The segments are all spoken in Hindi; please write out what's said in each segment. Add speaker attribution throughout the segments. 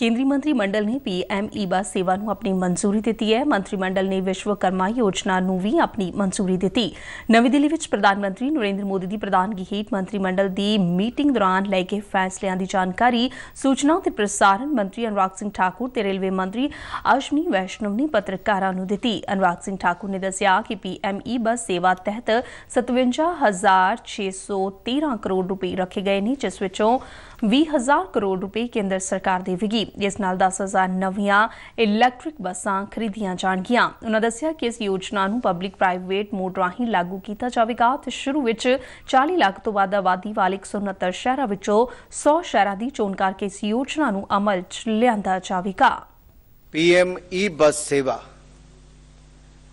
Speaker 1: केंद्रीय मंत्री मंडल ने पीएम ई बस सेवा ਨੂੰ ਆਪਣੀ મંજૂરી ਦਿੱતી ਹੈ મંત્રી મંડળને વિશ્વકર્મા યોજના ਨੂੰ ਵੀ ਆਪਣੀ મંજૂરી ਦਿੱતી નવી દિલ્હી ਵਿੱਚ પ્રધાનમંત્રી નરેન્દ્ર મોદી દી પ્રદાન ગી હિત મંત્રી મંડળ દી મીટિંગ દરમિયાન લઈ કે ફેસલિયાં ਦੀ જાણકારી સૂચના અને પ્રસારણ મંત્રી અનુરાગ ਸਿੰਘ ઠાકુર ਤੇ રેલવે મંત્રી અશ્મિ વૈષ્ણવની પત્રકારાને દીતી અનુરાગ ਸਿੰਘ ઠાકુરને દસિયા કે પીએમ ઈ બસ સેવા તહત 57613 કરોડ રૂપિયા રખે ગયે ની જે સ્વચો 20000 કરોડ રૂપિયા કેન્દ્ર સરકાર દે વિગી ਜਿਸ ਨਾਲ 10000 ਨਵੀਆਂ ਇਲੈਕਟ੍ਰਿਕ ਬੱਸਾਂ ਖਰੀਦੀਆਂ ਜਾਣਗੀਆਂ ਉਹਨਾਂ ਦੱਸਿਆ ਕਿ ਇਸ ਯੋਜਨਾ ਨੂੰ ਪਬਲਿਕ ਪ੍ਰਾਈਵੇਟ ਮੋਡ ਰਾਹੀਂ ਲਾਗੂ ਕੀਤਾ ਜਾਵੇਗਾ ਤੇ ਸ਼ੁਰੂ ਵਿੱਚ 40 ਲੱਖ ਤੋਂ ਵੱਧ ਆਬਾਦੀ ਵਾਲੇ 169 ਸ਼ਹਿਰਾਂ ਵਿੱਚੋਂ 100 ਸ਼ਹਿਰਾਂ ਦੀ ਚੋਣ ਕਰਕੇ ਇਸ ਯੋਜਨਾ ਨੂੰ ਅਮਲ 'ਚ ਲਿਆਂਦਾ ਜਾਵੇਗਾ
Speaker 2: पीएम ई बस सेवा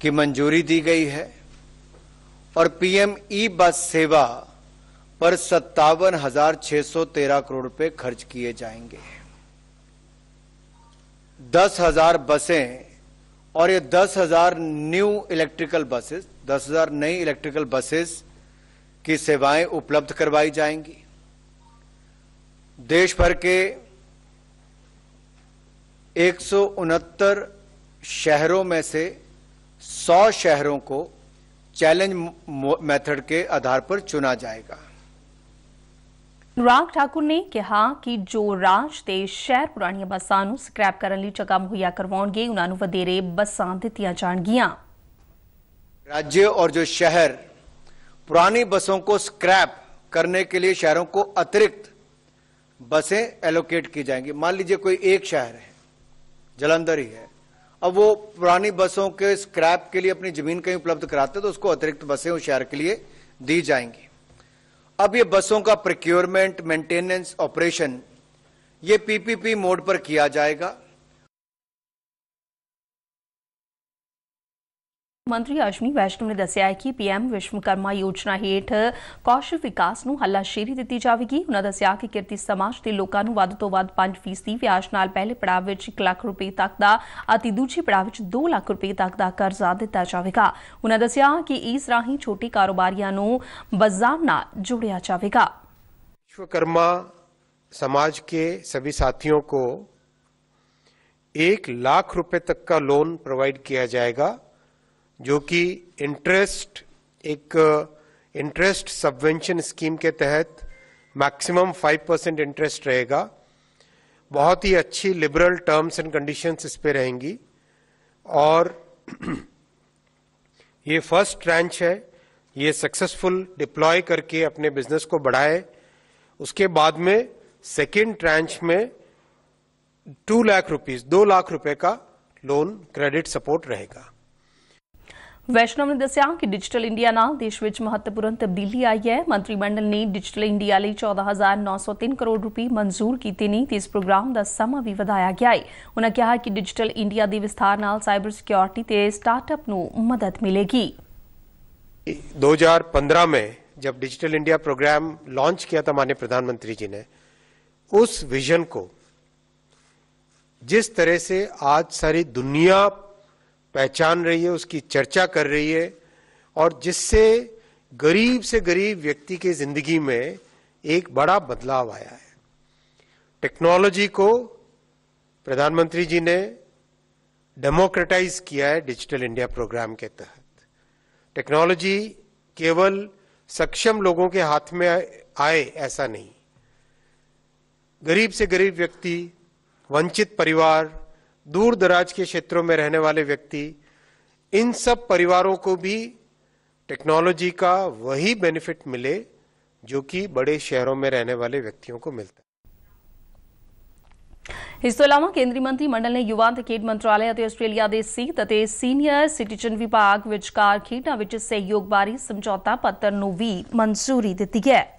Speaker 2: की मंजूरी दी गई है और पीएम ई बस सेवा पर सत्तावन हजार छह सौ तेरह करोड़ रुपए खर्च किए जाएंगे दस हजार बसें और ये दस हजार न्यू इलेक्ट्रिकल बसेस दस हजार नई इलेक्ट्रिकल बसेस की सेवाएं उपलब्ध करवाई जाएंगी देश भर के एक शहरों में से 100 शहरों को चैलेंज मेथड के आधार पर चुना जाएगा
Speaker 1: अनुराग ठाकुर ने कहा कि जो राज के शहर पुरानी बसा स्क्रैप करने ਲਈ जगह मुहैया ਕਰਵਾਉਣਗੇ उन्होंने वधेरे बसा दिखा जा
Speaker 2: राज्य और जो शहर पुरानी बसों को स्क्रैप करने के लिए शहरों को अतिरिक्त बसें एलोकेट की जाएंगी मान लीजिए कोई एक शहर है जलंधर ही है अब वो पुरानी बसों के स्क्रैप के लिए अपनी जमीन कहीं उपलब्ध कराते तो उसको अतिरिक्त बसें उस शहर के लिए दी जाएंगी अब ये बसों का प्रोक्योरमेंट मेंटेनेंस ऑपरेशन ये पीपीपी मोड पर किया जाएगा
Speaker 1: મંત્રી અશ્મી વૈષ્ણવે દસ્યા કે પીએમ વિશ્વકર્મા યોજના હેઠ કૌશલ વિકાસનું હલ્લાશેરી ਦਿੱਤੀ ਜਾਵੇਗੀ ਉਹਨਾਂ ਦੱਸਿਆ ਕਿ ਕਿਰਤੀ ਸਮਾਜ ਦੇ ਲੋਕਾਂ ਨੂੰ ਵੱਧ ਤੋਂ ਵੱਧ 5% ਵਿਆਜ ਨਾਲ ਪਹਿਲੇ ਪੜਾਅ ਵਿੱਚ 1 ਲੱਖ ਰੁਪਏ ਤੱਕ ਦਾ ਅਤੇ ਦੂਜੇ ਪੜਾਅ ਵਿੱਚ 2 ਲੱਖ ਰੁਪਏ ਤੱਕ ਦਾ ਕਰਜ਼ਾ ਦਿੱਤਾ ਜਾਵੇਗਾ ਉਹਨਾਂ ਦੱਸਿਆ ਕਿ ਇਸ ਰਾਹੀਂ ਛੋਟੇ ਕਾਰੋਬਾਰੀਆਂ ਨੂੰ ਬਾਜ਼ਾਰ ਨਾਲ ਜੋੜਿਆ ਜਾਵੇਗਾ
Speaker 3: विश्वकर्मा समाज के सभी साथियों को एक लाख रुपए तक का लोन प्रोवाइड किया जाएगा जो कि इंटरेस्ट एक इंटरेस्ट सबवेंशन स्कीम के तहत मैक्सिमम 5 परसेंट इंटरेस्ट रहेगा बहुत ही अच्छी लिबरल टर्म्स एंड कंडीशंस इस पे रहेंगी और ये फर्स्ट ट्रांच है ये सक्सेसफुल डिप्लॉय करके अपने बिजनेस को बढ़ाए उसके बाद में सेकेंड ट्रांच में टू लाख रुपीस दो लाख रुपए का लोन क्रेडिट सपोर्ट रहेगा
Speaker 1: वैष्णव ने दसिया कि डिजिटल इंडिया न देश में महत्वपूर्ण तब्दीली आई है मंत्रिमंडल ने डिजिटल इंडिया चौदह हजार नौ सौ तीन करोड़ रूपये मंजूर किए ने इस प्रोग्राम का समा भी वाया गया है उन्होंने कहा कि डिजिटल इंडिया के विस्तार न सैबर सिक्योरिटी से स्टार्टअप मदद मिलेगी
Speaker 3: दो हजार पंद्रह में जब डिजिटल इंडिया प्रोग्राम लॉन्च किया था माननीय प्रधानमंत्री जी ने उस विजन को जिस तरह से आज सारी दुनिया पहचान रही है उसकी चर्चा कर रही है और जिससे गरीब से गरीब व्यक्ति के जिंदगी में एक बड़ा बदलाव आया है टेक्नोलॉजी को प्रधानमंत्री जी ने डेमोक्रेटाइज किया है डिजिटल इंडिया प्रोग्राम के तहत टेक्नोलॉजी केवल सक्षम लोगों के हाथ में आए ऐसा नहीं गरीब से गरीब व्यक्ति वंचित परिवार दूर दराज के क्षेत्रों में रहने वाले व्यक्ति इन सब परिवारों को भी टेक्नोलॉजी का वही बेनिफिट मिले जो कि बड़े शहरों में रहने वाले व्यक्तियों को मिलता है
Speaker 1: इस तू अलावा केंद्रीय मंत्री मंडल ने युवा खेड मंत्रालय आस्ट्रेलिया के सीत सीनियर सिटीजन विभाग विचकार खेडा सहयोग बारी समझौता पत्र भी मंजूरी दी है